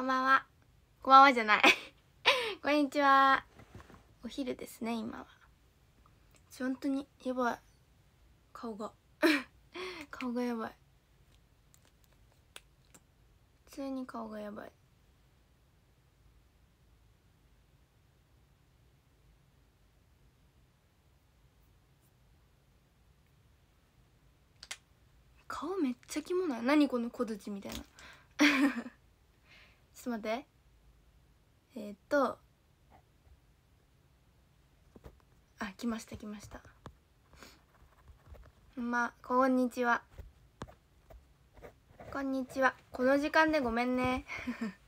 こんばんは。こんばんはじゃない こんにちは。お昼ですね、今は。本当に、やばい。顔が。顔がやばい。普通に顔がやばい。顔めっちゃキモない何この小槌みたいな ちょっと待ってえー、っとあ来ました来ましたまこんにちはこんにちはこの時間でごめんね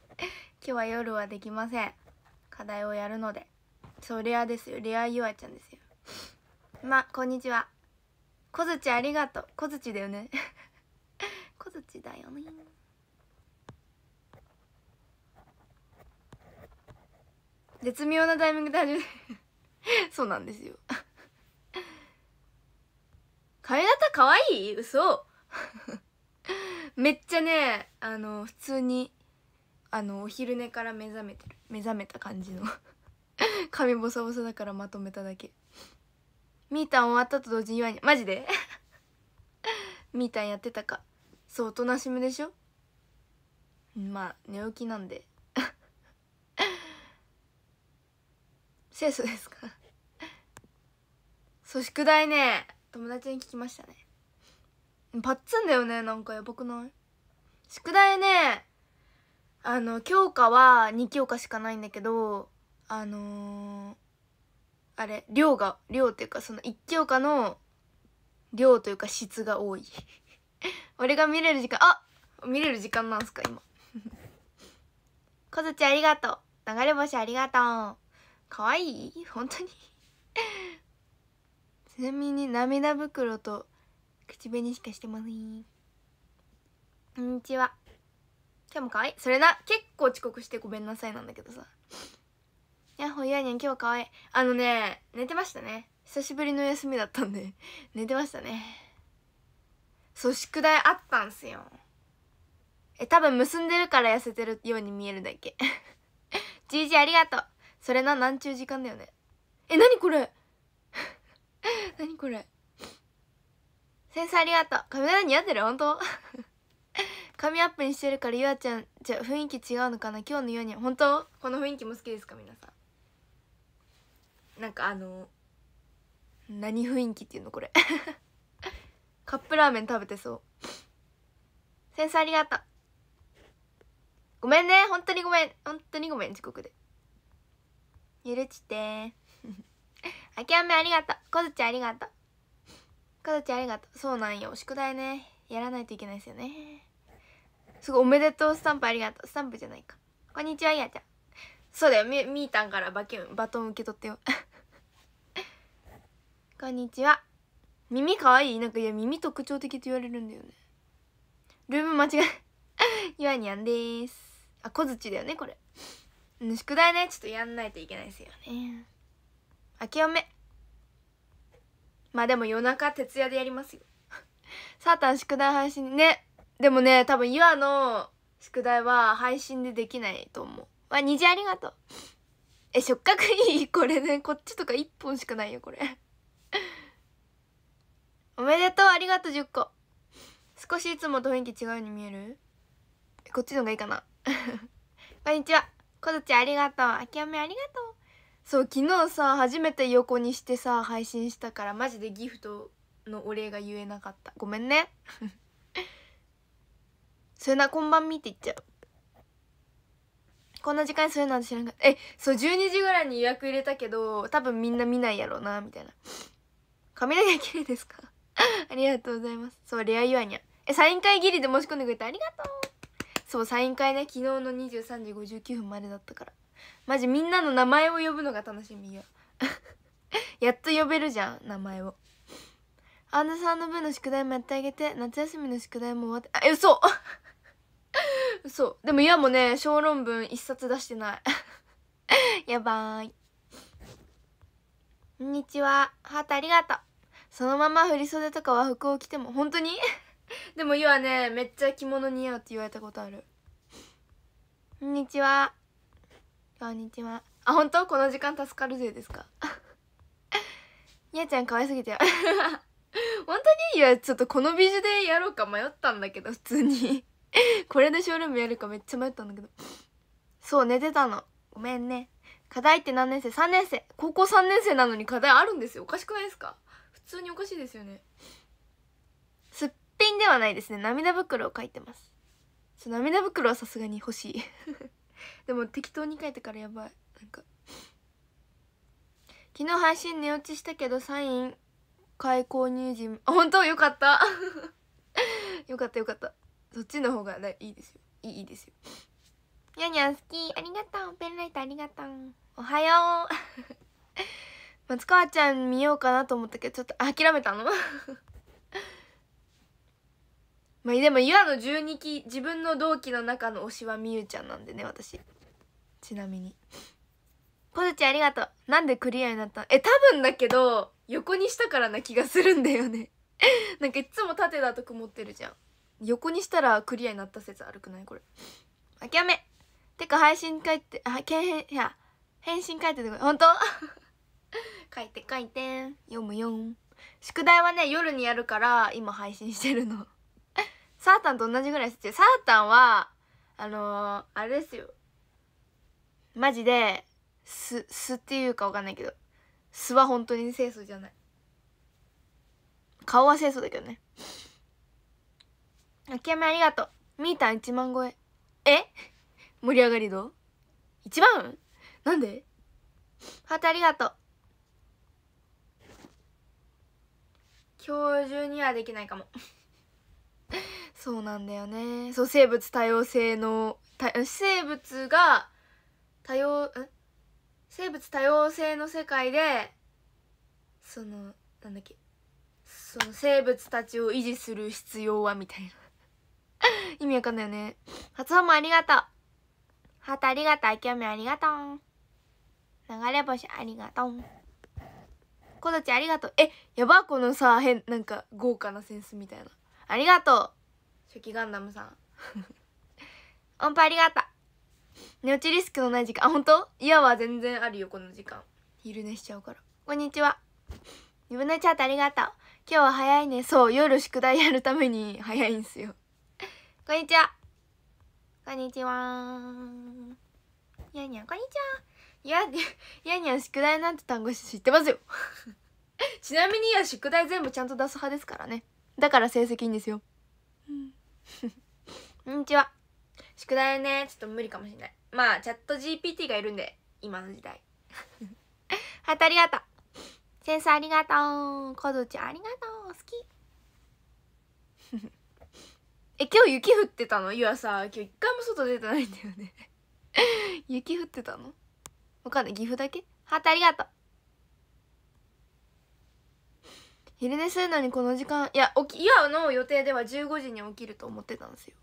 今日は夜はできません課題をやるのでそうレアですよレアゆあちゃんですよまこんにちは小槌ありがとう小槌だよね 小槌だよね絶妙なタイミングで始め そうなんですよ髪型かわいい嘘 めっちゃねあの普通にあのお昼寝から目覚めてる目覚めた感じの 髪ボサボサだからまとめただけみーたん終わったと同時に言わにマジでみーたんやってたかそうおとなしめでしょまあ寝起きなんで清楚ですかそう宿題ね友達に聞きましたねパッツンだよねなんかやばくない宿題ねあの教科は2教科しかないんだけどあのー、あれ量が量っていうかその1教科の量というか質が多い 俺が見れる時間あ見れる時間なんすか今 小ずちゃんありがとう流れ星ありがとう可愛いい本当にちなみに涙袋と口紅しかしてませんこんにちは今日もかわいいそれな結構遅刻してごめんなさいなんだけどさやっほやにん今日可かわいいあのね寝てましたね久しぶりの休みだったんで寝てましたねそう宿題あったんすよえ多分結んでるから痩せてるように見えるだけじいじありがとうそれななんちゅう時間だよねえなにこれなに これ先生ありがとう髪型似合ってる本当 髪アップにしてるからゆあちゃんじゃ雰囲気違うのかな今日のゆうに本当この雰囲気も好きですか皆さんなんかあの何雰囲気っていうのこれ カップラーメン食べてそう先生ありがとうごめんね本当にごめん本当にごめん遅刻でゆるちてあきあめありがとうこずちゃんありがとうこずちゃんありがとうそうなんよ宿題ねやらないといけないですよねすごいおめでとうスタンプありがとうスタンプじゃないかこんにちはやちゃんそうだよみみーたんからバキュンバトン受け取ってよ こんにちは耳かわいいなんかいや耳特徴的って言われるんだよねルーム間違えゆ にゃんですあ小槌だよねこれ宿題ねちょっとやんないといけないですよね明けおめまあでも夜中徹夜でやりますよ サータン宿題配信ねでもね多分ゆあの宿題は配信でできないと思うわ虹ありがとうえ触覚いい これねこっちとか1本しかないよこれ おめでとうありがとう10個少しいつもと雰囲気違うように見えるこっちの方がいいかなこんにちはこずちゃんありがとうあきおめありがとうそう昨日さ初めて横にしてさ配信したからマジでギフトのお礼が言えなかったごめんね そういうなこんばんみて言っちゃうこんな時間にそういうの知らんかったえそう12時ぐらいに予約入れたけど多分みんな見ないやろうなみたいな髪の毛綺麗ですか ありがとうございますそうレアユアニャえサイン会ギリで申し込んでくれてありがとうそうサイン会ね昨日の23時59分までだったからマジみんなの名前を呼ぶのが楽しみよ やっと呼べるじゃん名前をアンダさんの分の宿題もやってあげて夏休みの宿題も終わってあえ嘘 嘘でもいやもね小論文一冊出してない やばーいこんにちはハートありがとうそのまま振袖とか和服を着ても本当に でもゆはねめっちゃ着物似合うって言われたことあるこんにちはこんにちはあ本当この時間助かるぜですかゆあ ちゃん可愛すぎて 本当にいやちょっとこの美女でやろうか迷ったんだけど普通にこれでショールームやるかめっちゃ迷ったんだけどそう寝てたのごめんね課題って何年生3年生高校3年生なのに課題あるんですよおかしくないですか普通におかしいですよね品ではないですね涙袋を描いてます涙袋はさすがに欲しい でも適当に書いたからやばいなんか昨日配信寝落ちしたけどサイン買い購入時本当 よかったよかったよかったそっちの方がいいですよいいですよにゃにゃ好きありがとうペンライトありがとうおはよう 松川ちゃん見ようかなと思ったけどちょっと諦めたのまあでもゆあの十二期自分の同期の中の推しはみゆちゃんなんでね私ちなみにポズちゃんありがとうなんでクリアになったえ多分だけど横にしたからな気がするんだよね なんかいつも縦だと曇ってるじゃん横にしたらクリアになった説あるくないこれ諦めてか配信書いてあけへんいや返信書いててほんと書いて書いて読むよん宿題はね夜にやるから今配信してるのサータンと同じぐらい好てサータンはあのー、あれですよマジで素素っていうか分かんないけど素は本当に清楚じゃない顔は清楚だけどね秋山ありがとうみーたん1万超ええ盛り上がり度一番なんでハートありがとう今日中にはできないかも そうなんだよねそう生物多様性の生物が多様生物多様性の世界でそのなんだっけその生物たちを維持する必要はみたいな 意味わかんないよね初音もありがとうハートありがとう興味ありがとう流れ星ありがとうこどちゃんありがとうえやばこのさ変なんか豪華なセンスみたいなありがとう初期ガンダムさん 音波ありがとう寝落ちリスクのない時間あ本当いやは全然あるよこの時間昼寝しちゃうからこんにちは自分のチャートありがとう今日は早いねそう夜宿題やるために早いんすよこんにちはこんにちはいやにゃんこんにちはいやいやにゃん宿題なんて単語知ってますよ ちなみにや宿題全部ちゃんと出す派ですからねだから成績いいんですよ こんにちは宿題ねちょっと無理かもしれないまあチャット GPT がいるんで今の時代ハートありがとうセンスありがとうコズちゃんありがとう好き え今日雪降ってたのいあさ今日一回も外出てないんだよね 雪降ってたのわかんない岐阜だけハートありがとう昼寝するのにこの時間いや起き今の予定では15時に起きると思ってたんですよ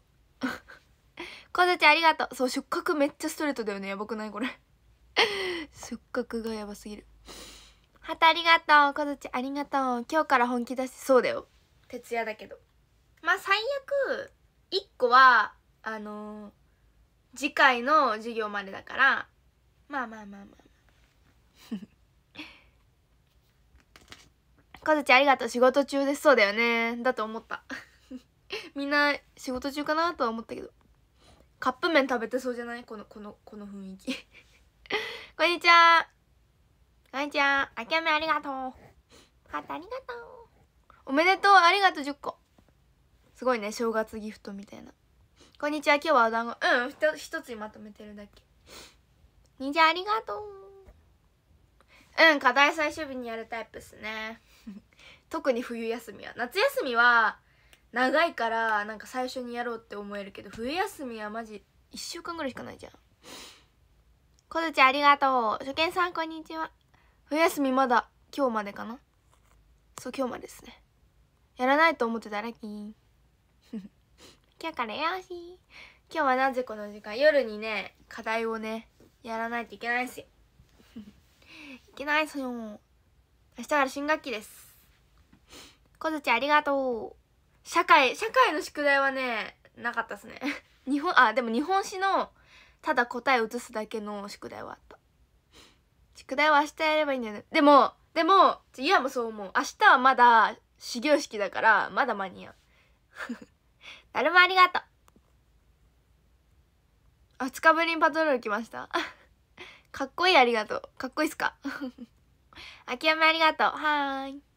こずちゃんありがとうそう触覚めっちゃストレートだよねやばくないこれ 触覚がやばすぎるはたありがとうこずちゃんありがとう今日から本気出しそうだよ徹夜だけどまあ最悪1個はあのー、次回の授業までだからまあまあまあまあかずちゃんありがとう。仕事中です。そうだよね。だと思った。みんな仕事中かなとは思ったけど。カップ麺食べてそうじゃないこの、この、この雰囲気 こんにちは。こんにちは。あきけめありがとう。ハートありがとう。おめでとう。ありがとう。10個。すごいね。正月ギフトみたいな。こんにちは。今日はお団子。うん。ひと一つにまとめてるだけ。にんじゃありがとう。うん。課題最終日にやるタイプっすね。特に冬休みは夏休みは長いからなんか最初にやろうって思えるけど冬休みはマジ1週間ぐらいしかないじゃんこずちゃんありがとう初見さんこんにちは冬休みまだ今日までかなそう今日までですねやらないと思ってたらき今日からよし今日はなぜこの時間夜にね課題をねやらないといけないし いけないっすよ明日から新学期です小槌ありがとう。社会、社会の宿題はね、なかったですね。日本、あ、でも日本史の、ただ答え写すだけの宿題はあった。宿題は明日やればいいんだよね。でも、でも、ゆやもそう思う。明日はまだ、始業式だから、まだ間に合う。誰 もありがとう。あ、日ぶりにパトロール来ました。かっこいいありがとう。かっこいいっすか秋山ありがとう。はーい。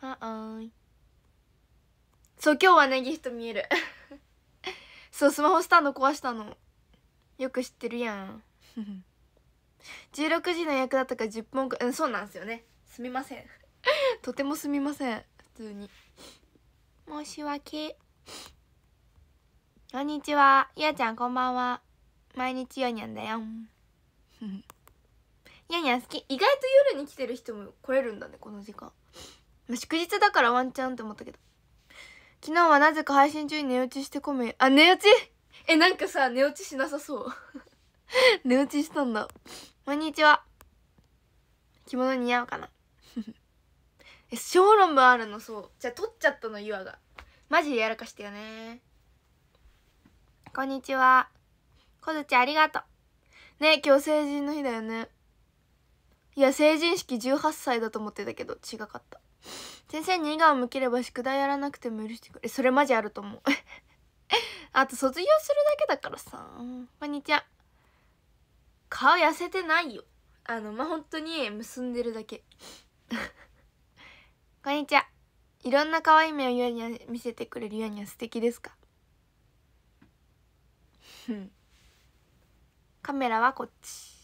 はーいそう今日はねギフト見える そうスマホスタンド壊したのよく知ってるやん16 時の役だったから10本うんそうなんですよねすみません とてもすみません普通に申し訳こんにちはゆあちゃんこんばんは毎日よにゃんだよやにゃん好き意外と夜に来てる人も来れるんだねこの時間祝日だからワンチャンって思ったけど昨日はなぜか配信中に寝落ちしてこめあ寝落ちえなんかさ寝落ちしなさそう 寝落ちしたんだこんにちは着物似合うかな え小論文あるのそうじゃあ取っちゃったの岩がマジでやらかしたよねこんにちはこずちゃんありがとうね今日成人の日だよねいや成人式18歳だと思ってたけど違かった先生に笑顔向ければ宿題やらなくても許してくれそれマジあると思う あと卒業するだけだからさこんにちは顔痩せてないよあのまあ、本当に結んでるだけ こんにちはいろんな可愛い目をユアにゃ見せてくれるゆあにゃ素敵ですかカメラはこっち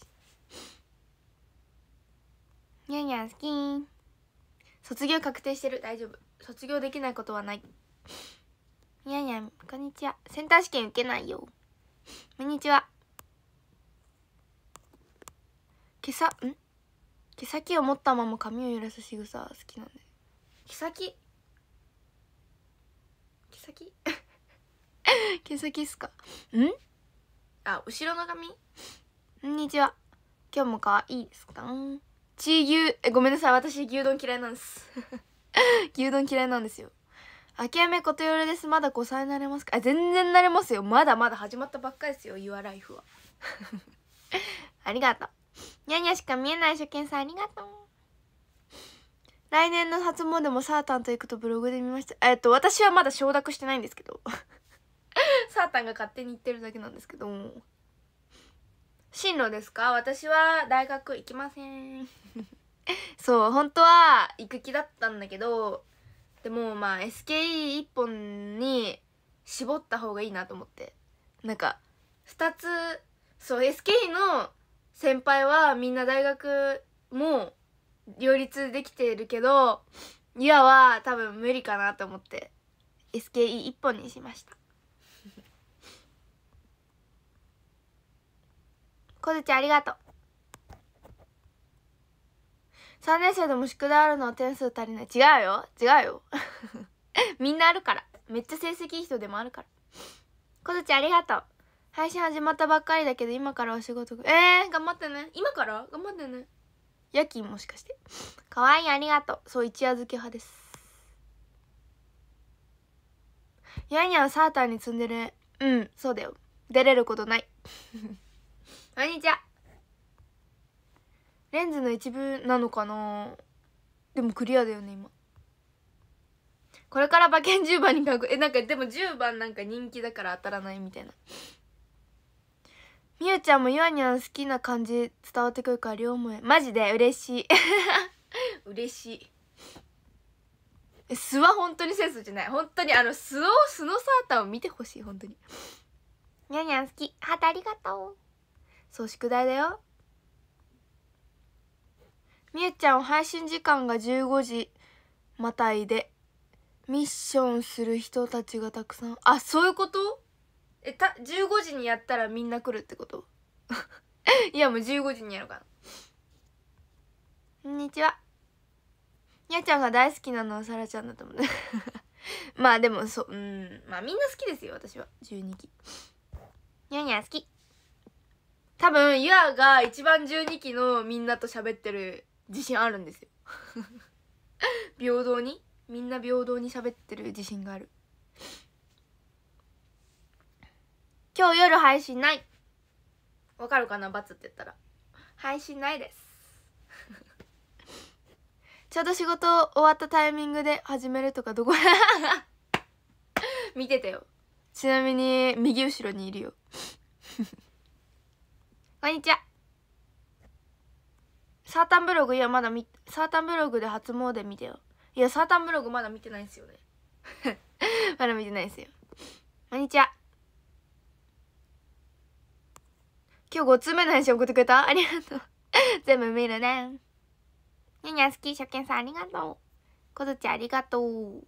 にゃにゃ好き卒業確定してる大丈夫卒業できないことはないいやいやこんにちはセンター試験受けないよこんにちは毛さん毛先を持ったまま髪を揺らす仕草好きなんで毛先毛先毛先っすかんあ後ろの髪こんにちは今日も可愛いですかち牛えごめんなさい私牛丼嫌いなんです 牛丼嫌いなんですよ明けめことよれですまだ5歳になれますかあ全然なれますよまだまだ始まったばっかりですよ YourLife は ありがとうニャニャしか見えない初見さんありがとう来年の初詣もサータンと行くとブログで見ましたえっと私はまだ承諾してないんですけど サータンが勝手に行ってるだけなんですけども進路ですか私は大学行きません そう本当は行く気だったんだけどでもまあ SKE 一本に絞った方がいいなと思ってなんか2つそう SKE の先輩はみんな大学も両立できてるけどリアは多分無理かなと思って SKE 一本にしました小槌ちゃんありがとう3年生でも宿題あるのは点数足りない違うよ違うよ みんなあるからめっちゃ成績いい人でもあるからこ槌ちゃんありがとう配信始まったばっかりだけど今からお仕事えー、頑張ってね今から頑張ってね夜勤もしかしてかわいいありがとうそう一夜漬け派ですやニャサーターに積んでるうんそうだよ出れることない こんにちはレンズの一部なのかなでもクリアだよね今これから馬券10番に書くえなんかでも10番なんか人気だから当たらないみたいなみゆちゃんもゆあにゃん好きな感じ伝わってくるから両思いマジで嬉しい 嬉しいえ素は本当にセンスじゃない本当にあの素を素のサーターを見てほしい本当ににゃにゃん好きハートありがとうそう宿題だよみゆちゃん配信時間が15時またいでミッションする人たちがたくさんあそういうことえた15時にやったらみんな来るってこと いやもう15時にやろうかなこんにちはみやちゃんが大好きなのはさらちゃんだと思う まあでもそううんまあみんな好きですよ私は12期にゃにゃ好き多分ユアが一番12期のみんなと喋ってる自信あるんですよ 平等にみんな平等に喋ってる自信がある今日夜配信ないわかるかなバツって言ったら配信ないです ちょうど仕事終わったタイミングで始めるとかどこ 見てたよちなみに右後ろにいるよこんにちはサータンブログいやまだみサータンブログで初詣見てよいやサータンブログまだ見てないんですよね まだ見てないですよこんにちは今日5つ目の話送ってくれたありがとう全部見るねにゃにゃ好き初見さんありがとうこずちありがとう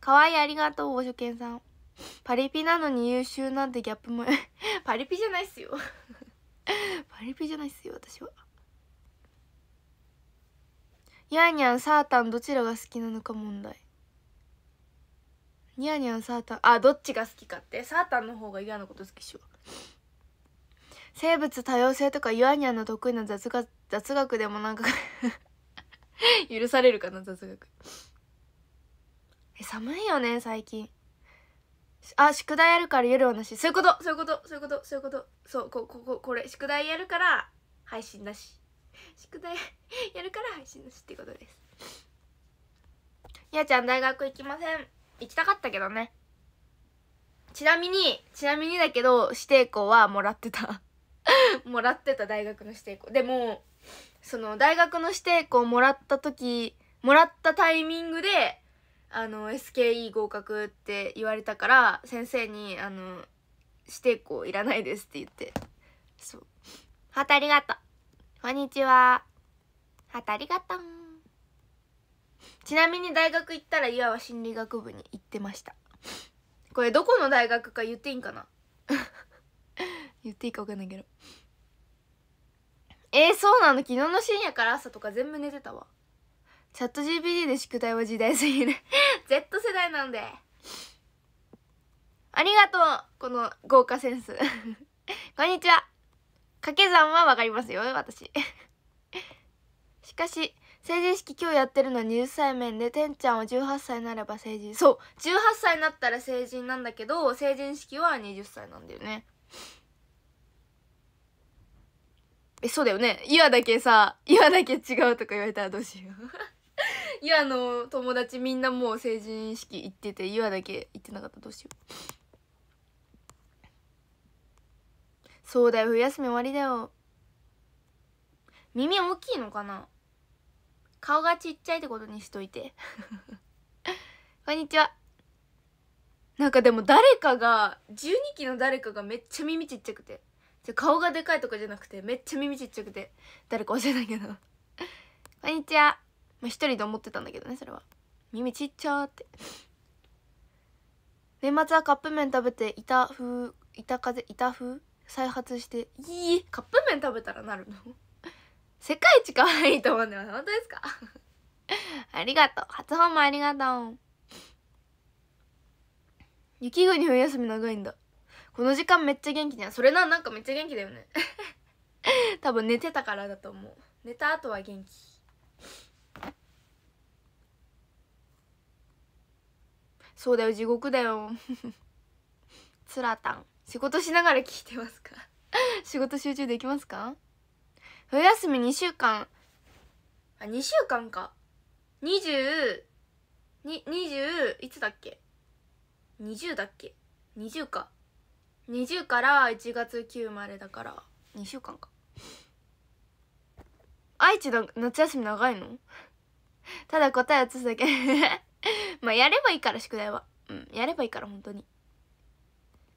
かわいいありがとう初見さんパリピなのに優秀なんてギャップも パリピじゃないっすよ パリピじゃないっすよ私はニャーニャンサータンどちらが好きなのか問題ニャーニャンサータンあどっちが好きかってサータンの方が嫌なこと好きっしょ生物多様性とかヤーニャンの得意な雑学雑学でもなんか 許されるかな雑学え寒いよね最近あ宿題やるから夜はなしそういうことそういうことそういうことそういうことそうここここれ宿題やるから配信なし宿題 やるから配信なしってことですやちゃん大学行きません行きたかったけどねちなみにちなみにだけど指定校はもらってた もらってた大学の指定校でもその大学の指定校もらった時もらったタイミングであの SKE 合格って言われたから先生にあの指定校いらないですって言ってそうハた、ありがとうこんにちはハた、ありがとうちなみに大学行ったら岩は心理学部に行ってましたこれどこの大学か言っていいんかな 言っていいか分かんないけどえー、そうなの昨日の深夜から朝とか全部寝てたわチャット GPT で宿題は時代すぎる Z 世代なんでありがとうこの豪華センス こんにちは掛け算はわかりますよ私 しかし成人式今日やってるのは20歳面でてんちゃんは18歳ならば成人そう18歳になったら成人なんだけど成人式は20歳なんだよねえそうだよね岩だけさ岩だけ違うとか言われたらどうしようゆ あの友達みんなもう成人式行っててゆあだけ行ってなかったどうしようそうだよ冬休み終わりだよ耳大きいのかな顔がちっちゃいってことにしといて こんにちはなんかでも誰かが12期の誰かがめっちゃ耳ちっちゃくてじゃ顔がでかいとかじゃなくてめっちゃ耳ちっちゃくて誰か教えないけど こんにちはまあ、一人で思ってたんだけどねそれは耳ちっちゃーって年末はカップ麺食べていた風いた風いた風再発していいカップ麺食べたらなるの世界一可愛いと思うんだよ本当ですか ありがとう初訪問ありがとう雪国冬休み長いんだこの時間めっちゃ元気じゃんそれななんかめっちゃ元気だよね 多分寝てたからだと思う寝た後は元気そうだよ地獄だよ つらたん仕事しながら聞いてますか 仕事集中できますか冬休み2週間あ2週間か20に20いつだっけ20だっけ20か20から1月9までだから2週間か愛知の夏休み長いの ただ答え写すだけ まあやればいいから宿題はうんやればいいから本当に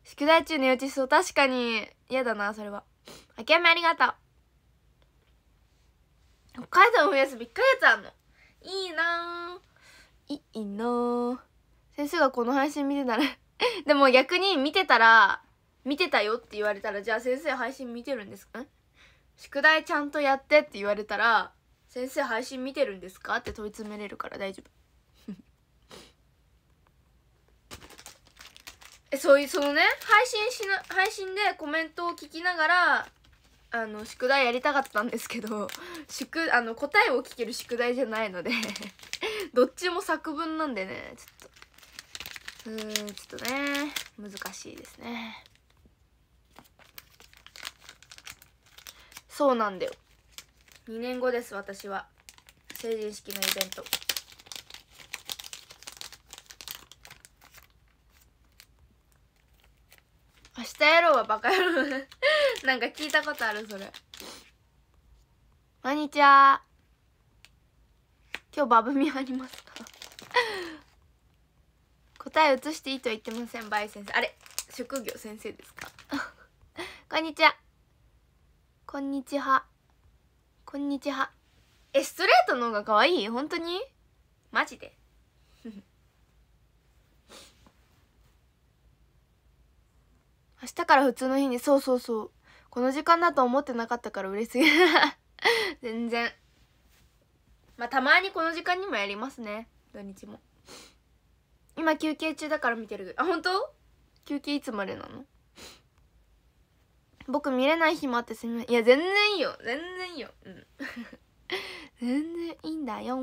宿題中寝落ちそう確かに嫌だなそれは諦けめありがとう北海道の冬休み1ヶ月あんのいいないいな先生がこの配信見てたら でも逆に見てたら見てたよって言われたらじゃあ先生配信見てるんですか宿題ちゃんとやってって言われたら先生配信見てるんですかって問い詰めれるから大丈夫えそういうそのね配信しな配信でコメントを聞きながらあの宿題やりたかったんですけど 宿あの答えを聞ける宿題じゃないので どっちも作文なんでねちょっとうーんちょっとね難しいですねそうなんだよ2年後です私は成人式のイベント明日やろうはバカ野郎 なんか聞いたことあるそれこんにちは今日バブミありますか 答え移していいと言ってませんバイ先生あれ職業先生ですか こんにちはこんにちはこんにちはえストレートの方が可愛い本当にマジで明日から普通の日にそうそうそうこの時間だと思ってなかったから嬉しすぎ 全然まあたまにこの時間にもやりますね土日も今休憩中だから見てるあ本当休憩いつまでなの僕見れない日もあってすみませんいや全然いいよ全然いいようん 全然いいんだよ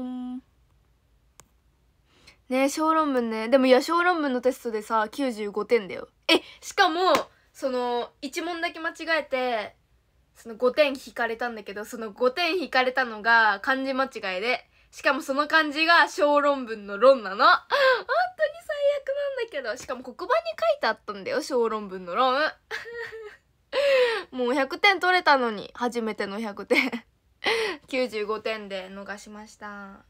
ね小論文ねでもいや小論文のテストでさ95点だよえしかもその1問だけ間違えてその5点引かれたんだけどその5点引かれたのが漢字間違いでしかもその漢字が小論文の論なの 本当に最悪なんだけどしかも黒板に書いてあったんだよ小論文の論 もう100点取れたのに初めての100点95 点で逃しました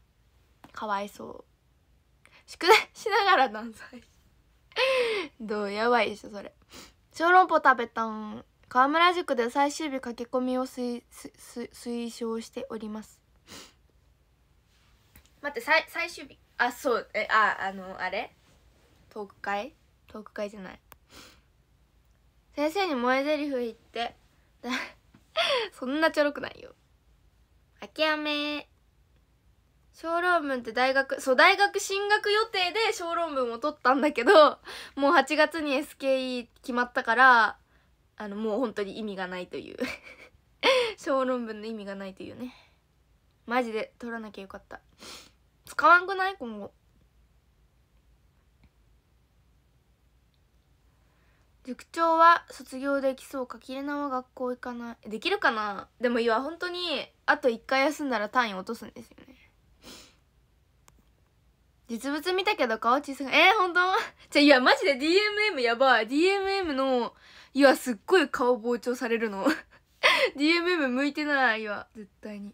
かわいそう宿題しながら断罪 どうやばいでしょそれ小籠包食べたん河村塾で最終日駆け込みを推奨しております待って最最終日あそうえああのあれトーク会トーク会じゃない先生に萌え台詞言って そんなちょろくないよ諦め小論文って大学そう大学進学予定で小論文を取ったんだけどもう8月に SKE 決まったからあのもう本当に意味がないという 小論文の意味がないというねマジで取らなきゃよかった使わんくない今後塾長は卒業できそうかきれなは学校行かないできるかなでもいわ本当にあと1回休んだら単位落とすんですよね実物見たけど顔小さくえー、本当 じゃいやマジで DMM やばい DMM のいやすっごい顔膨張されるの DMM 向いてないわ絶対に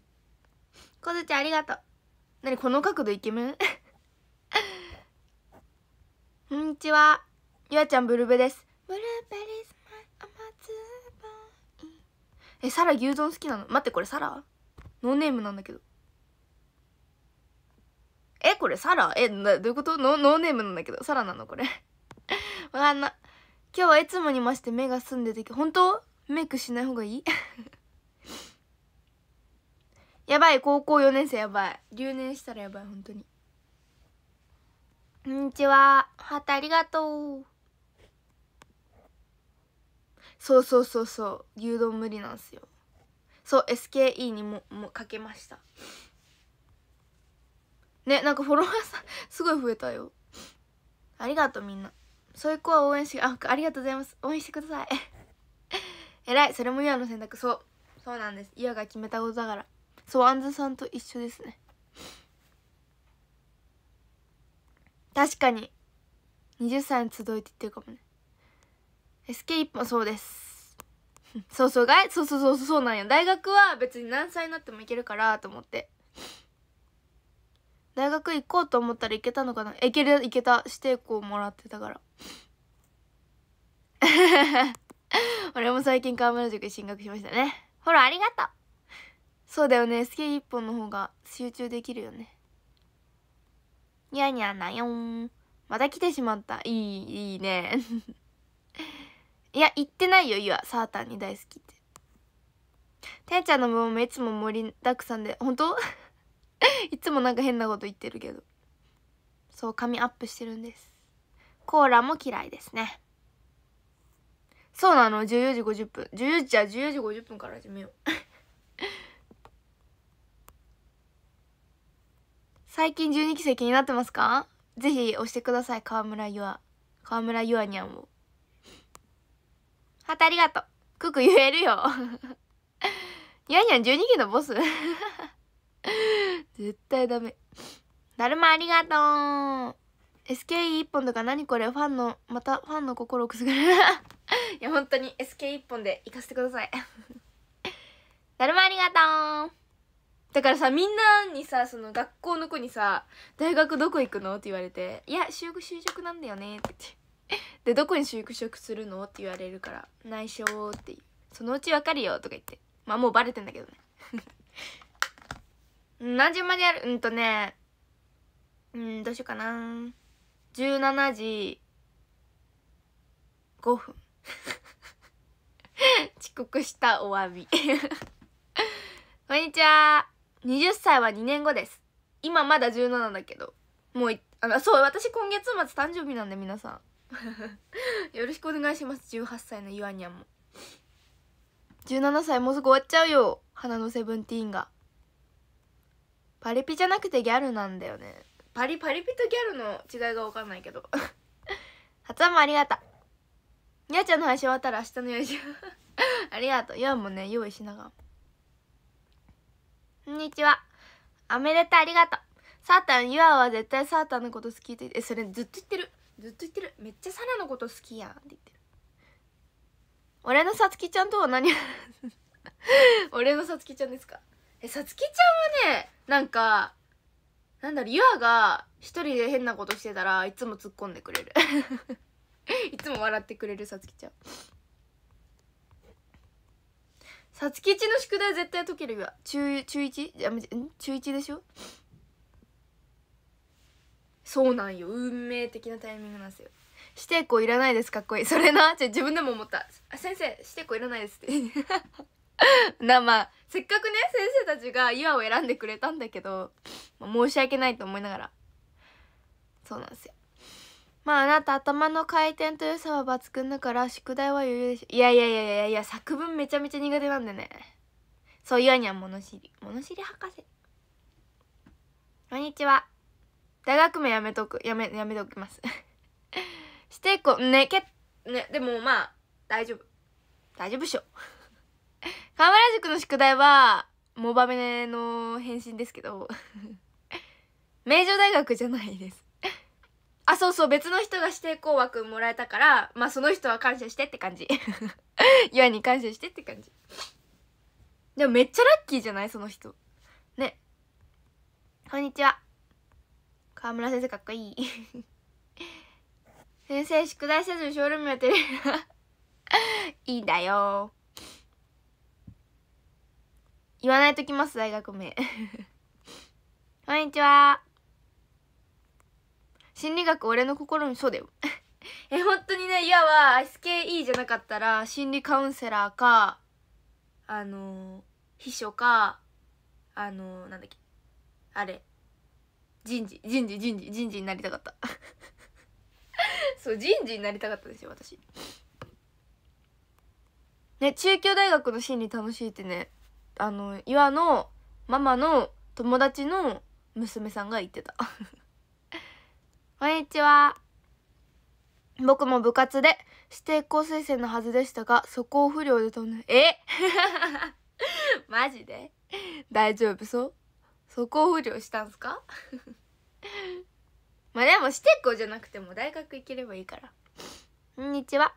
こずちゃんありがとう何この角度イケメン こんにちはゆあちゃんブルベですブルベリズマイ甘酸っぱいえサラ牛丼好きなの待ってこれサラノーネームなんだけどえ、これサラえ、どういうことノノーネームなんだけど。サラなのこれ。わかんな。今日はいつもに増して目が澄んでて、本当メイクしない方がいい やばい、高校4年生やばい。留年したらやばい、本当に。こんにちは。ハートありがとう。そうそうそうそう。牛丼無理なんすよ。そう、SKE にも、もかけました。ねなんかフォロワーさん すごい増えたよありがとうみんなそういう子は応援しあありがとうございます応援してくださいえら いそれもユアの選択そうそうなんですユアが決めたことだからそうアンズさんと一緒ですね確かに20歳に集いって言ってるかもね SK1 本そうです そうそうがそうそうそうそうなんや大学は別に何歳になってもいけるからと思って大学行こうと思ったら行けたのかな行ける行けた指定校もらってたから 俺も最近河村塾進学しましたねほらありがとうそうだよねスケ一本の方が集中できるよねにゃにゃなよんまた来てしまったいいいいね いや行ってないよゆわサータンに大好きっててんちゃんの分もいつも盛りだくさんで本当 いつもなんか変なこと言ってるけどそう髪アップしてるんですコーラも嫌いですねそうなの14時50分14時じゃ14時50分から始めよう 最近12期生気になってますかぜひ押してください川村ゆあ川村ゆあにゃんをはたありがとうクク言えるよにゃんにゃん12期のボス 絶対ダメだるまありがとう SKE1 本とか何これファンのまたファンの心をくすぐる いや本当に SK1 本で行かせてください だるまありがとうだからさみんなにさその学校の子にさ「大学どこ行くの?」って言われて「いや就職就職なんだよね」って言って「でどこに就職するの?」って言われるから「内緒」ってそのうちわかるよ」とか言ってまあもうバレてんだけどね何時までやるうんとね、うん、どうしようかな。17時5分。遅刻したお詫び こんにちは。20歳は2年後です。今まだ17だけど。もう、あの、そう、私今月末誕生日なんで皆さん。よろしくお願いします。18歳のイワニャンも。17歳もうすぐ終わっちゃうよ。花のセブンティーンが。パリピじゃなくてギャルなんだよねパリパリピとギャルの違いが分かんないけど 初音もありがとうにゃちゃんの配信終わったら明日の用意しようありがとうんもね用意しながらこんにちはおめでとうありがとうサータンユアは絶対サータンのこと好きってえそれずっと言ってるずっと言ってるめっちゃサナのこと好きやんって言ってる俺のさつきちゃんとは何 俺のさつきちゃんですかえさつきちゃんはねなんかなんだろユアが一人で変なことしてたらいつも突っ込んでくれる いつも笑ってくれるさつきちゃんさつきちの宿題絶対解けるよ中中 1? やめん中1でしょそうなんよ運命的なタイミングなんですよ指定校いらないですかっこいいそれなじゃ自分でも思った先生指定校いらないですって生 まあせっかくね先生たちが優を選んでくれたんだけど、まあ、申し訳ないと思いながらそうなんですよまああなた頭の回転と良さは抜群だから宿題は余裕でしょいやいやいやいやいや作文めちゃめちゃ苦手なんでねそう優愛には物知り物知り博士こんにちは大学名やめとくやめやめておきます してこねけねでもまあ大丈夫大丈夫っしょ 河村塾の宿題は、モバメの返信ですけど 名城大学じゃないですあ、そうそう、別の人が指定校枠もらえたから、まあその人は感謝してって感じ。岩 に感謝してって感じ。でもめっちゃラッキーじゃないその人。ね。こんにちは。河村先生かっこいい先生、宿題せずにショールームやってる。いいんだよ言わないときます大学名 こんにちは心理学俺の心にそうだよ え本当にねいは SKE じゃなかったら心理カウンセラーかあの秘書かあのなんだっけあれ人事人事人事人事になりたかった そう人事になりたかったですよ私ね中京大学の心理楽しいってねあの岩のママの友達の娘さんが言ってた こんにちは僕も部活で指定校推薦のはずでしたが素行不良で飛んでえ マジで大丈夫そう素行不良したんすか まあでも指定校じゃなくても大学行ければいいからこんにちは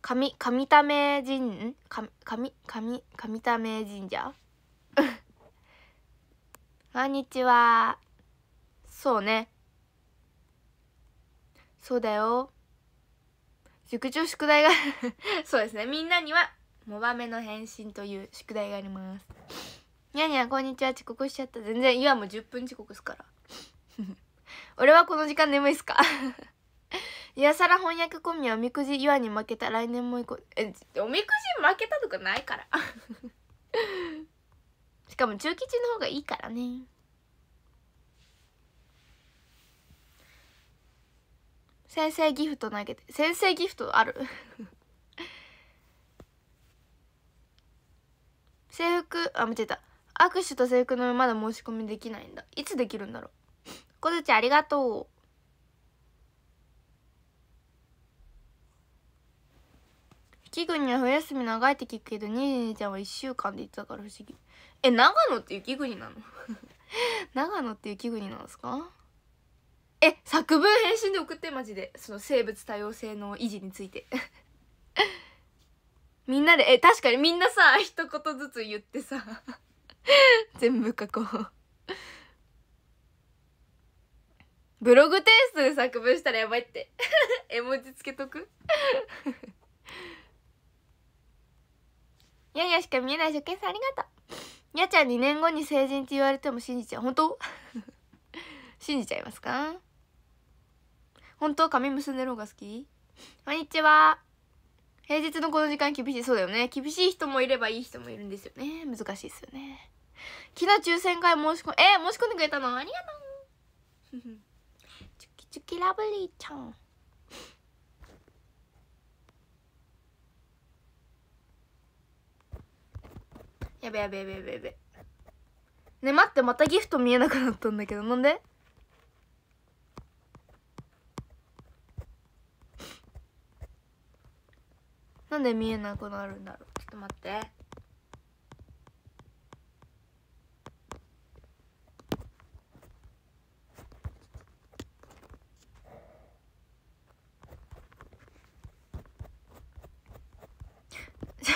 神神為神神神神神為神社 こんにちはそうねそうだよ塾長宿題が そうですねみんなにはモバメの返信という宿題がありますにゃにゃこんにちは遅刻しちゃった全然いも10分遅刻すから 俺はこの時間眠いっすかさら翻訳込みはおみくじ岩に負けた来年も行こうえおみくじ負けたとかないから しかも中吉の方がいいからね先生ギフト投げて先生ギフトある 制服あ間違えた握手と制服のまだ申し込みできないんだいつできるんだろうこづちありがとう雪国は冬休み長いって聞くけどににちゃんは1週間で言ってたから不思議え長野って雪国なの 長野って雪国なんですかえ作文返信で送ってマジでその生物多様性の維持について みんなでえ確かにみんなさ一言ずつ言ってさ 全部書こうブログテイストで作文したらやばいって絵文字つけとくヨヨしか見えない初見さんありがとうにちゃん2年後に成人って言われても信じちゃう本当 信じちゃいますか本当髪結んでる方が好きこんにちは平日のこの時間厳しいそうだよね厳しい人もいればいい人もいるんですよね難しいですよね昨日抽選会申し込んえー、申し込んでくれたのありがとう チュキチュキラブリーちゃんやべやべやべやべやべね待ってまたギフト見えなくなったんだけどなんでなんで見えなくなるんだろうちょっと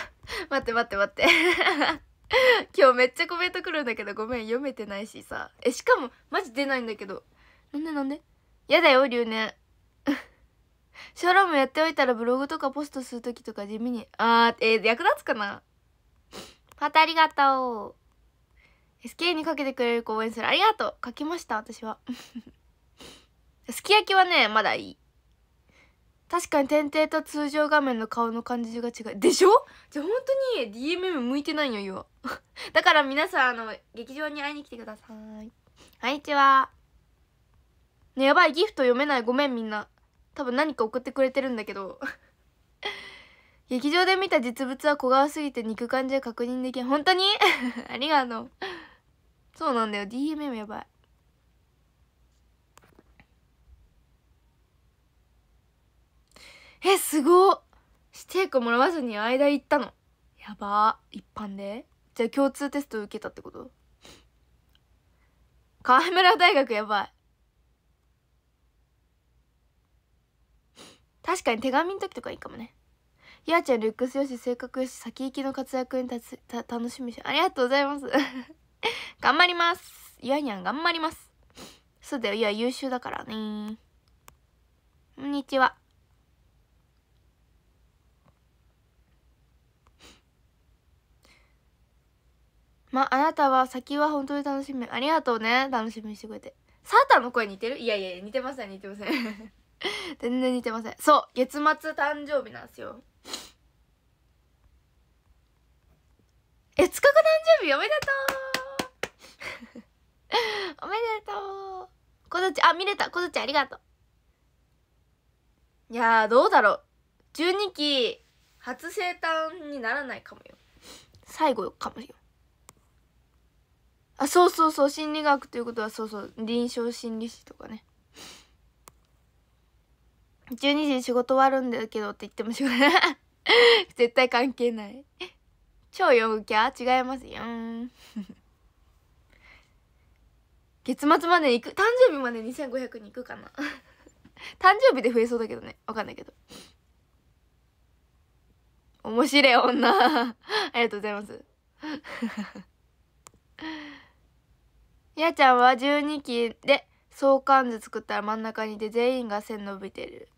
待って待って待って待って 今日めっちゃコメント来るんだけどごめん読めてないしさえしかもマジ出ないんだけどなんでなんでやだよ留年 ショールームやっておいたらブログとかポストする時とか地味にあーえー、役立つかなパートありがとう SK にかけてくれる子応援するありがとう書きました私は すき焼きはねまだいい確かに天帝と通常画面の顔の感じが違うでしょじゃあ本当に DMM 向いてないよ今 だから皆さんあの劇場に会いに来てくださいこんにちはねやばいギフト読めないごめんみんな多分何か送ってくれてるんだけど 劇場で見た実物は小顔すぎて肉感じは確認できん本当に ありがとうそうなんだよ DMM やばいえすごっ指定校もらわずに間行ったのやば一般でじゃあ共通テスト受けたってこと川村大学やばい確かに手紙の時とかいいかもねゆあちゃんルックスよし性格よし先行きの活躍にたつた楽しみしありがとうございます 頑張りますゆあにゃん頑張りますそうだよゆあ優秀だからねこんにちはまあ、あなたは先は本当に楽しみ。ありがとうね。楽しみにしてくれて。サータの声似てるいやいや似てません、似てません。全然似てません。そう、月末誕生日なんですよ。え、つかく誕生日おめでとう おめでとうこずち、あ、見れた。こずちありがとう。いやどうだろう。12期、初生誕にならないかもよ。最後かもよ。あそうそうそう心理学ということはそうそう臨床心理士とかね12時に仕事終わるんだけどって言っても仕事 絶対関係ない超読むキャ違いますよ月末まで行く誕生日まで2500に行くかな誕生日で増えそうだけどねわかんないけど面白い女ありがとうございますひなちゃんは12期で相関図作ったら真ん中にいて全員が線伸びてる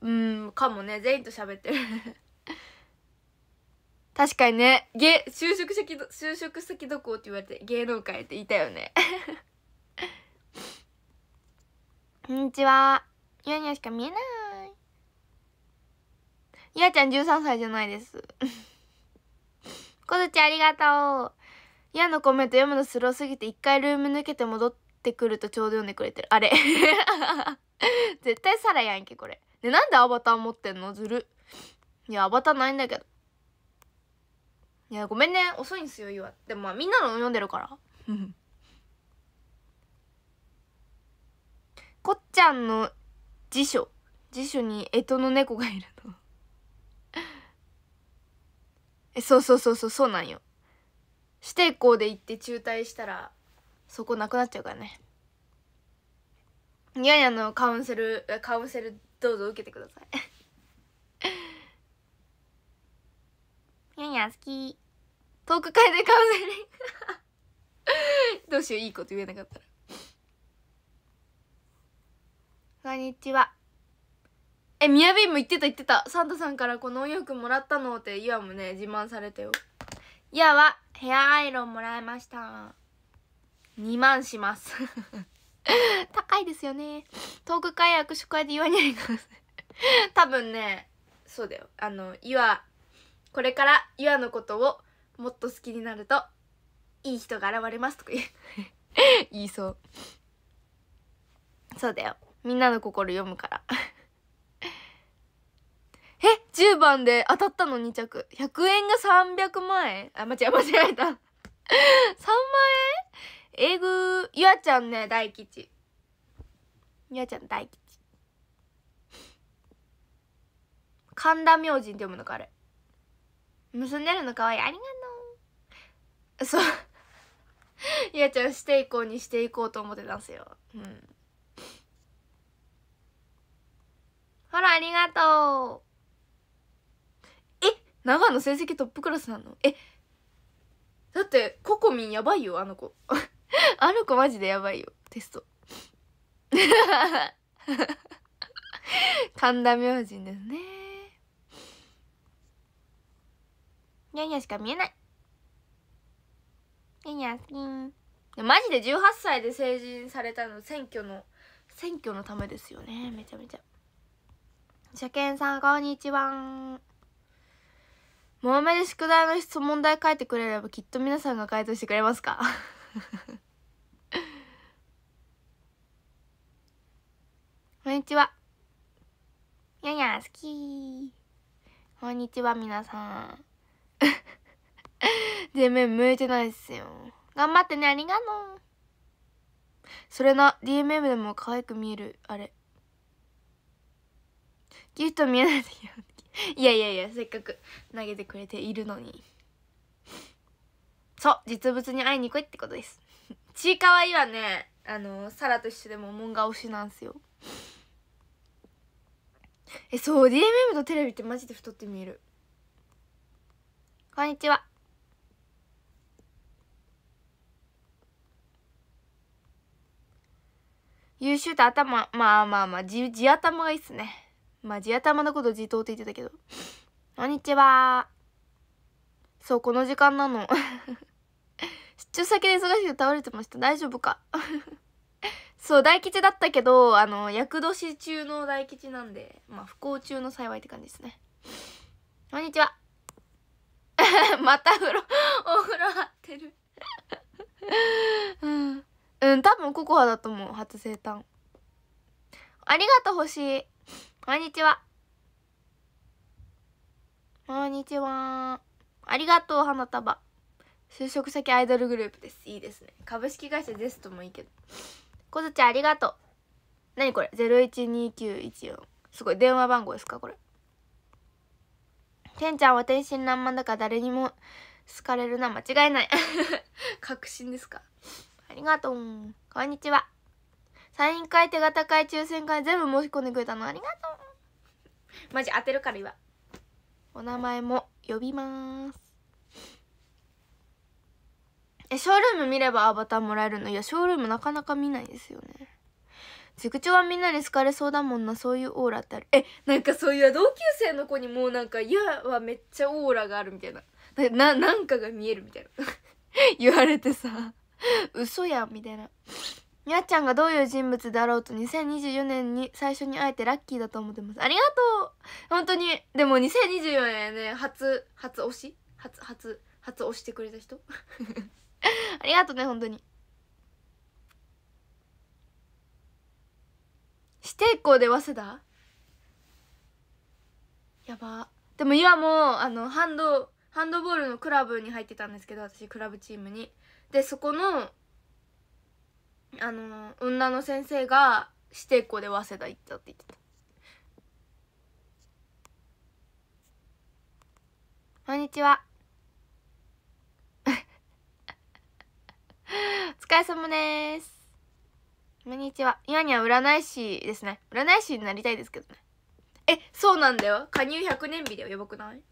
うんかもね全員と喋ってる 確かにね芸就職先就職先どこって言われて芸能界っていたよね こんにちはニャニャしか見えないニャちゃん13歳じゃないですこづちありがとう嫌なコメント読むのスローすぎて一回ルーム抜けて戻ってくるとちょうど読んでくれてる。あれ 絶対サラやんけ、これ。で、なんでアバター持ってんのずる。いや、アバターないんだけど。いや、ごめんね。遅いんすよ、ゆわ。でもまあ、みんなの読んでるから。こっちゃんの辞書。辞書に干支の猫がいるの。え、そうそうそうそう、そうなんよ。指定校で行って中退したらそこなくなっちゃうからねニヤニヤのカウンセルカウンセルどうぞ受けてくださいニヤニヤ好きトーク会でカウンセリング どうしよういいこと言えなかったらこんにちはえみやびも言ってた言ってたサンタさんからこのお洋服もらったのっていわもね自慢されたよイはヘアアイロンもらいました2万します 高いですよねトーク会や握手会でわにゃいます多分ねそうだよあの岩これから岩のことをもっと好きになるといい人が現れますとか言 言いそうそうだよみんなの心読むから10番で当たったの2着。100円が300万円あ、間違え、間違えた。3万円えぐゆあちゃんね、大吉。ゆあちゃん大吉。神田明神って読むのか、あれ。結んでるのかわいい。ありがとう。そう。ゆあちゃん、していこうにしていこうと思ってたんすよ。うん。ほら、ありがとう。長野成績トップクラスなのえだってココミンやばいよあの子 あの子マジでやばいよテスト 神田明神ですねニャニャしか見えないニャニャピンマジで18歳で成人されたの選挙の選挙のためですよねめちゃめちゃ車検さんこんにちはモアメで宿題の質問題書いてくれればきっと皆さんが回答してくれますか こんにちは。やや好きこんにちは、皆さん。全 面向いてないっすよ。頑張ってね、ありがとう。それな、DMM でも可愛く見える、あれ。ギフト見えないときよね。いやいやいやせっかく投げてくれているのにそう実物に会いに来いってことです ちいかわいはねあのサラと一緒でもモンガ推しなんすよえそう DMM とテレビってマジで太って見えるこんにちは優秀と頭まあまあまあ地頭がいいっすねまあ、地頭のこと地頭って言ってたけど。こんにちは。そう、この時間なの。出張先で忙しく倒れてました。大丈夫かそう、大吉だったけど、あの、厄年中の大吉なんで、まあ、不幸中の幸いって感じですね。こんにちは。また風呂、お風呂張ってるうん。うん、多分ココアだと思う。初生誕。ありがとう、星。こんにちは。こんにちは。ありがとう、花束。就職先アイドルグループです。いいですね。株式会社でストもいいけど。こずちゃん、ありがとう。何これ ?012914。すごい、電話番号ですかこれ。てんちゃんは天真爛漫だから誰にも好かれるな。間違いない。確信ですかありがとう。こんにちは。サイン会手形会抽選会全部申し込んでくれたのありがとうマジ当てるから今お名前も呼びますえショールーム見ればアバターもらえるのいやショールームなかなか見ないですよね塾長はみんなに好かれそうだもんなそういうオーラってあるえなんかそういう同級生の子にもうなんか「いや」はめっちゃオーラがあるみたいなななんかが見えるみたいな 言われてさ嘘やみたいなにゃっちゃんがどういう人物であろうと2024年に最初に会えてラッキーだと思ってますありがとう本当にでも2024年ね初初推し初初初推してくれた人 ありがとうね本当に指定校で早稲田やばでも今もあのハンドハンドボールのクラブに入ってたんですけど私クラブチームにでそこのあの女の先生が指定校で早稲田行ったって言ってたこんにちは お疲れ様ですこんにちは今には占い師ですね占い師になりたいですけどねえそうなんだよ加入100年日でよやばくない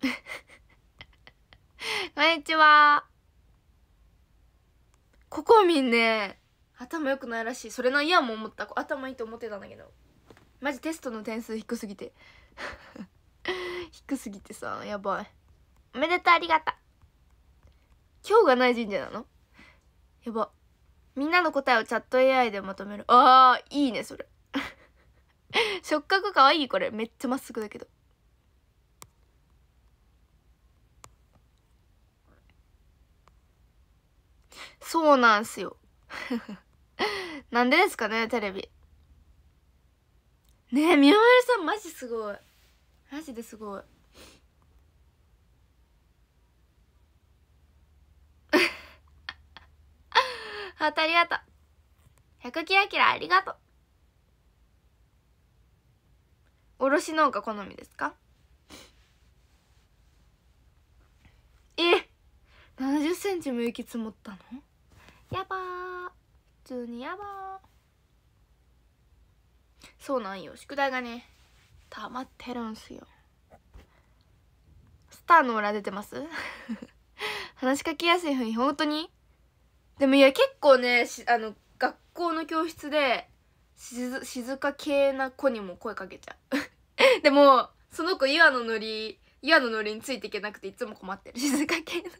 こんにちは。ココミンね、頭良くないらしい。それなんやも思った。頭いいと思ってたんだけど。マジテストの点数低すぎて。低すぎてさ、やばい。おめでとうありがとう。今日がない神社なのやば。みんなの答えをチャット AI でまとめる。ああ、いいね、それ。触覚かわいい、これ。めっちゃまっすぐだけど。そうなんすよ なんでですかねテレビねえ宮丸さんマジすごいマジですごいハートありがとう100キラキラありがとうおろし農家好みですかえ70センチも雪積もったのやばー普通にやばそうなんよ宿題がね溜まってるんすよスターの裏出てます 話しかけやすいふうに本当にでもいや結構ねあの学校の教室で静か系な子にも声かけちゃう でもその子岩のノリ岩のノリについていけなくていつも困ってる 静か系の子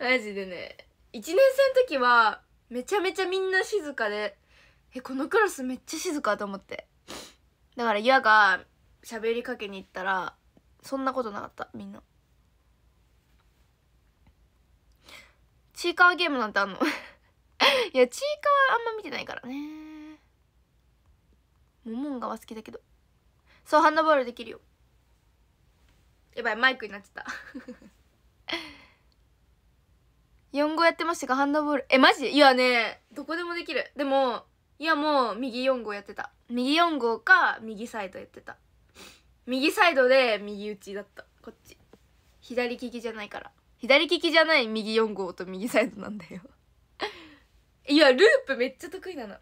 マジでね1年生の時はめちゃめちゃみんな静かでえこのクラスめっちゃ静かと思ってだから嫌が喋りかけに行ったらそんなことなかったみんなちいかわゲームなんてあんの いやちいかわあんま見てないからねモモンガは好きだけどそうハンドボールできるよやばいマイクになっちゃった4号やってましたかハンドボールえマジいやねどこでもできるでもいやもう右4号やってた右4号か右サイドやってた右サイドで右打ちだったこっち左利きじゃないから左利きじゃない右4号と右サイドなんだよ いやループめっちゃ得意なの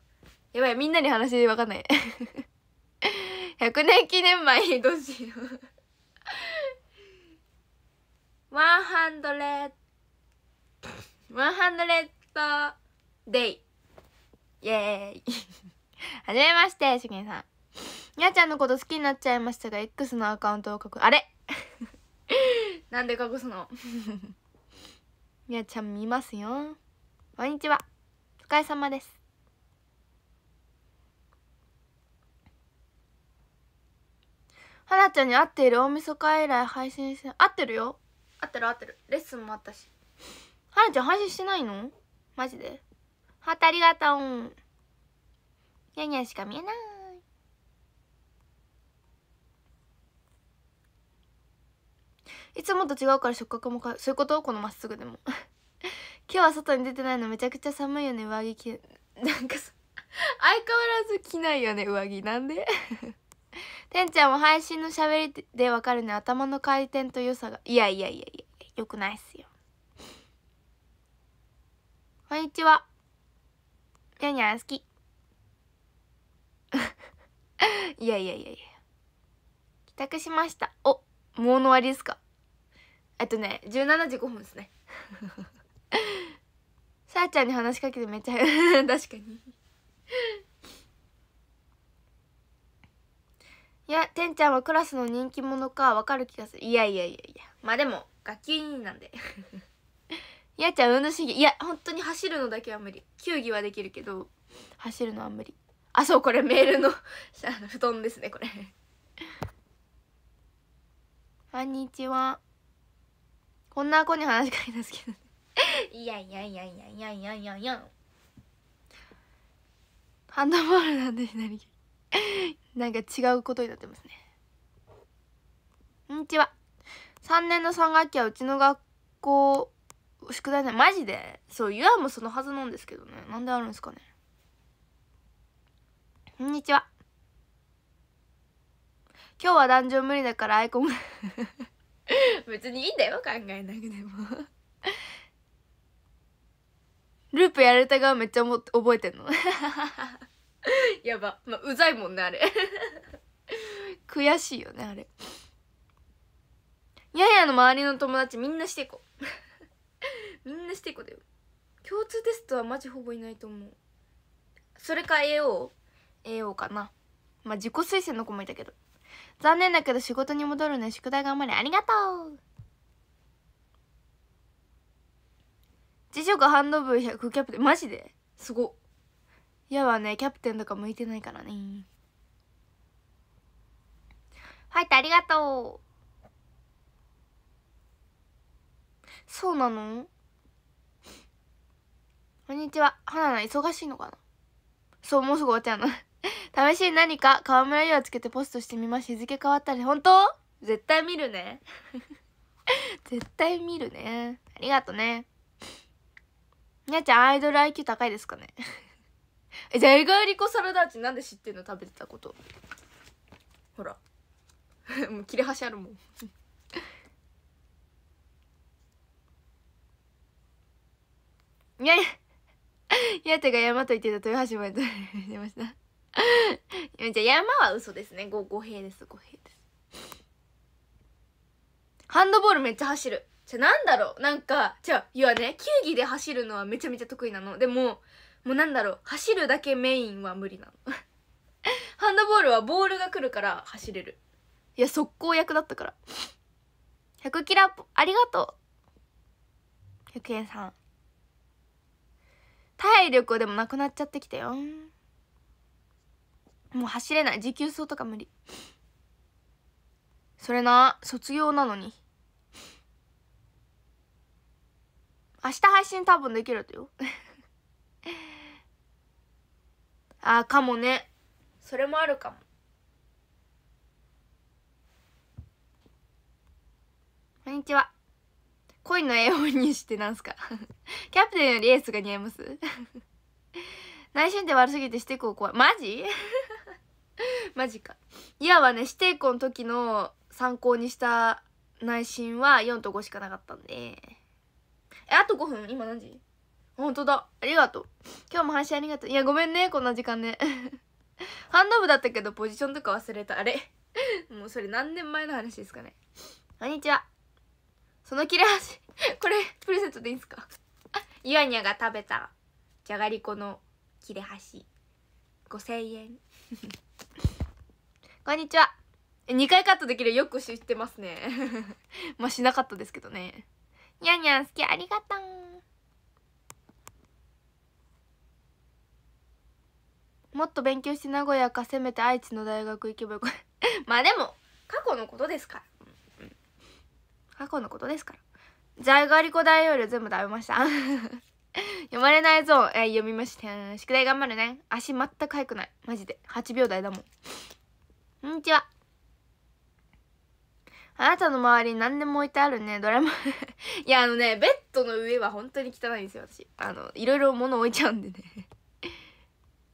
やばいみんなに話分かんない100 年記念前にどうしよう ワンハンドレンハンドレッドデイイエーイはじめましてしげんさんにゃちゃんのこと好きになっちゃいましたが X のアカウントをく。あれ なんで隠すのにゃちゃん見ますよこんにちはお疲れ様ですはなちゃんに会っている大晦日以来配信し合ってるよ合ってる合ってるレッスンもあったしはるちゃん配信してないのマジでハートありがとうニャニャしか見えないいつもと違うから触覚もかそういうことこのまっすぐでも 今日は外に出てないのめちゃくちゃ寒いよね上着着なんかさ相変わらず着ないよね上着なんでてん ちゃんも配信のしゃべりでわかるね頭の回転と良さがいやいやいやいやよくないっすこんにちは。にゃにゃ好き。いやいやいやいや。帰宅しました。お、もうの終わりですかえっとね、17時5分ですね。さあちゃんに話しかけてめっちゃ 確かにいや、てんちゃんはクラスの人気者かわかる気がする。いやいやいやいや。まあでも、学級委員なんでやちゃん運動神経いや本当に走るのだけは無理球技はできるけど走るのは無理あそうこれメールの 布団ですねこれこんにちはこんな子に話しかけたんですけどいやいやいやいやいやいやいやいやハンドボールなんです何なんか違うことになってますねこんにちは3年の3学期はうちの学校宿題ねマジでそうゆあもそのはずなんですけどねなんであるんですかねこんにちは今日は男女無理だからアイコン 別にいいんだよ考えなくてもループやれた側めっちゃも覚えてんの やば、まあ、うざいもんねあれ 悔しいよねあれややの周りの友達みんなしていこう みんなしていこうだよ共通テストはマジほぼいないと思うそれか AOAO かなまあ自己推薦の子もいたけど残念だけど仕事に戻るね宿題頑張れありがとう次女がハンド部100キャプテンマジですごいやはねキャプテンとか向いてないからねファイトありがとうそうなのこんにちは。花菜忙しいのかなそう、もうすぐ終わっちゃうの。試しに何か川村優をつけてポストしてみます日付変わったり。本当絶対見るね。絶対見るね。ありがとね。にゃちゃん、アイドル IQ 高いですかね。え、じゃあ、エガリコサラダチなんで知ってんの食べてたこと。ほら。もう切れ端あるもん。いやや、やてが山と言ってた豊橋まで出ました。じゃ山は嘘ですね。ご、語弊です、語弊です。ハンドボールめっちゃ走る。じゃ、なんだろうなんか、じゃいやね、球技で走るのはめちゃめちゃ得意なの。でも、もうなんだろう、走るだけメインは無理なの。ハンドボールはボールが来るから走れる。いや、速攻役だったから。100キラありがとう。100円さん。体力でもなくなっちゃってきたよもう走れない持久走とか無理それな卒業なのに明日配信多分できるてよ ああかもねそれもあるかもこんにちは恋の絵本にしてなんすか キャプテンよりエースが似合います 内申点悪すぎて指定校怖いマジ マジかいやはね指定校の時の参考にした内心は4と5しかなかったんでえあと5分今何時本当だありがとう今日も配信ありがとういやごめんねこんな時間ねハンドオだったけどポジションとか忘れたあれもうそれ何年前の話ですかねこんにちはその切れ端 これプレゼントでいいんすかゆやにゃが食べたじゃがりこの切れ端5000円 こんにちは2回カットできるよく知ってますね まあしなかったですけどねにゃにゃん好きありがとうもっと勉強して名古屋かせめて愛知の大学行けばよかまあでも過去のことですから過去のことですからザゃガリコ大容量全部食べました 読まれないぞ。え読みました宿題頑張るね足全く速くないマジで8秒台だもんこんにちはあなたの周りに何でも置いてあるねドラマ いやあのねベッドの上は本当に汚いんですよ私あのいろいろ物置いちゃうんでね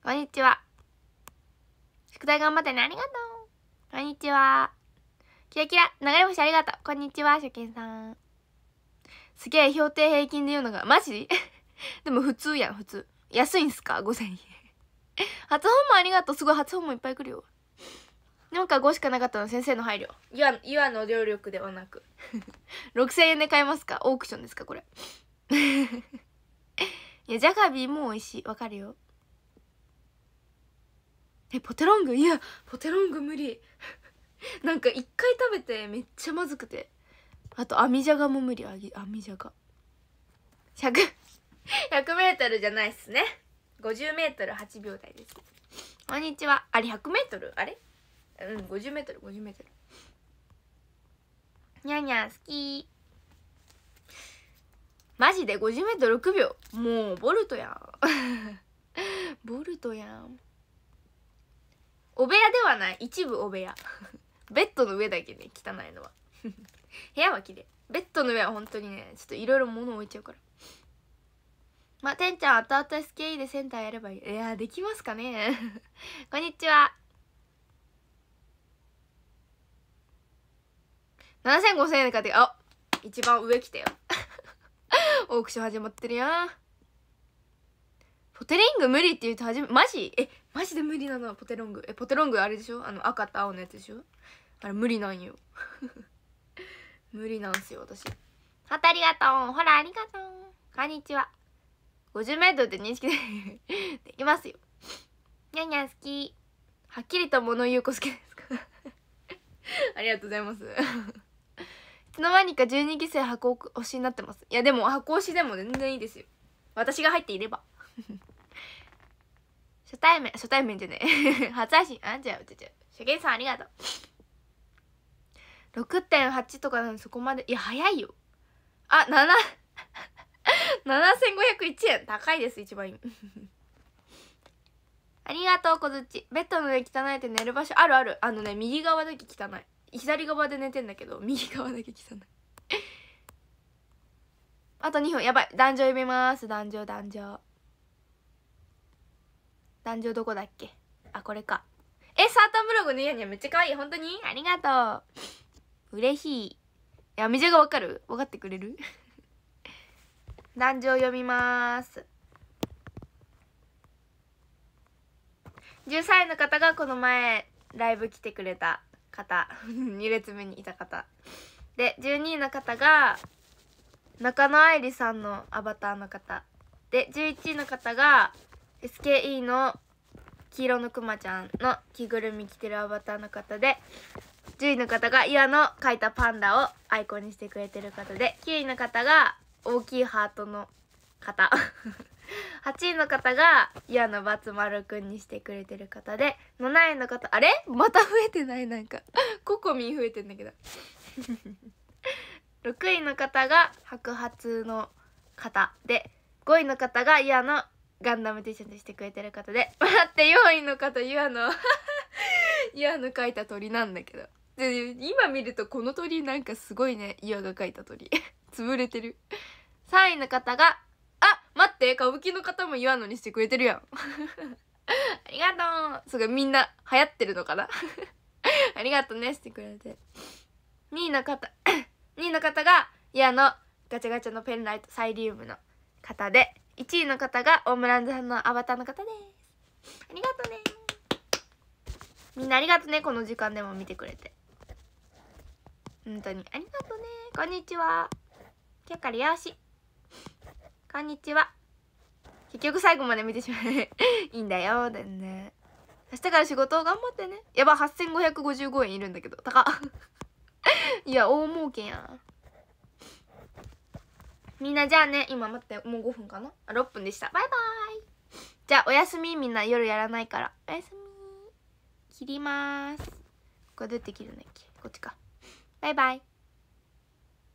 こんにちは宿題頑張ってねありがとうこんにちはキラキラ流れ星ありがとうこんにちは初見さんすげえ標定平均で言うのがマジ でも普通やん普通安いんすか5000円初本もありがとうすごい初本もいっぱい来るよなんか5しかなかったの先生の配慮岩岩の両力ではなく6000 円で買えますかオークションですかこれ いやジャガビーも美味しいわかるよえポテロングいやポテロング無理 なんか一回食べてめっちゃまずくてあと網じゃがも無理網じゃが 100m じゃないっすね 50m8 秒台ですこんにちはあれ 100m あれうん5 0ル、5 0 m 50m にゃにゃ好きマジで 50m6 秒もうボルトやん ボルトやんお部屋ではない一部お部屋ベッドの上だけね汚いのは 部屋は綺麗ベッドの上は本当にねちょっといろいろ物置いちゃうからまあ、てんちゃん後々 SKE でセンターやればいいいやできますかね こんにちは7500円で買ってあ一番上来たよ オークション始まってるやんポテリング無理って言うと初めマジえマジで無理なのポテロングえポテロングあれでしょあの赤と青のやつでしょあれ無理なんよ 無理なんすよ私ハーありがとうほらありがとうこんにちは 50m って認識で できますよにゃにゃ好きはっきりと物言う子好きですか ありがとうございますいつの間にか12期生箱推しになってますいやでも箱推しでも全然いいですよ私が入っていれば初対面初対面じゃねえ初配信あんちゃうちゃう初見さんありがとう6.8とかなのでそこまでいや早いよあ七7501 円高いです一番いい ありがとう小槌ベッドの上汚いって寝る場所あるあるあのね右側だけ汚い左側で寝てんだけど右側だけ汚い あと2分やばい壇上読みます壇上壇上壇上どこだっけあこれかえサータンブログの家にはめっちゃ可愛い本当にありがとう嬉しいやみじゃがわかる分かってくれる壇上読みます10歳の方がこの前ライブ来てくれた方2 列目にいた方で12位の方が中野愛理さんのアバターの方で11位の方が SKE の黄色のくまちゃんの着ぐるみ着てるアバターの方で10位の方が岩の描いたパンダをアイコンにしてくれてる方で9位の方が大きいハートの方8 位の方が岩の松丸くんにしてくれてる方で7位の方あれまた増えてないなんかココミン増えてんだけど6 位の方が白髪の方で5位の方がアのガンダム T シャツしてくれてる方で笑って4位の方岩イア の描いた鳥なんだけど。で今見るとこの鳥なんかすごいね岩が描いた鳥 潰れてる3位の方があ待って歌舞伎の方も岩のにしてくれてるやん ありがとうすごいみんな流行ってるのかな ありがとうねしてくれて2位の方2位 の方が岩のガチャガチャのペンライトサイリウムの方で1位の方がオムランドさんのアバターの方ですありがとうねみんなありがとうねこの時間でも見てくれて本当にありがとうねこんにちは今日からよしこんにちは結局最後まで見てしまう いいんだよだね明日から仕事頑張ってねやば8555円いるんだけど高 いや大儲けやんみんなじゃあね今待ってもう5分かな6分でしたバイバイじゃあおやすみみんな夜やらないからおやすみ切りますこれ出て切るんだっけこっちか拜拜。